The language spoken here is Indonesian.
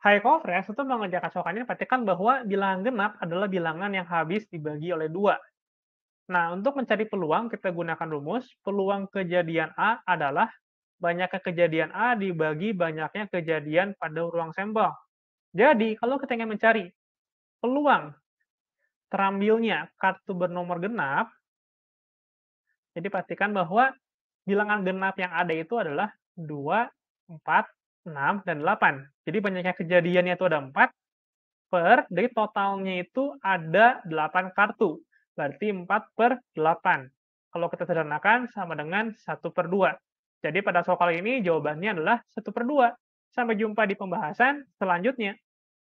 High coverage itu mengejar kacokannya perhatikan bahwa bilangan genap adalah bilangan yang habis dibagi oleh dua. Nah, untuk mencari peluang, kita gunakan rumus peluang kejadian A adalah banyaknya kejadian A dibagi banyaknya kejadian pada ruang sampel. Jadi, kalau kita ingin mencari peluang terambilnya kartu bernomor genap, jadi pastikan bahwa bilangan genap yang ada itu adalah 2, 4, 6, dan 8. Jadi banyaknya kejadiannya itu ada 4 per, dari totalnya itu ada 8 kartu. Berarti 4 per 8. Kalau kita sederhanakan sama dengan 1 per 2. Jadi pada soal kali ini jawabannya adalah 1 per 2. Sampai jumpa di pembahasan selanjutnya.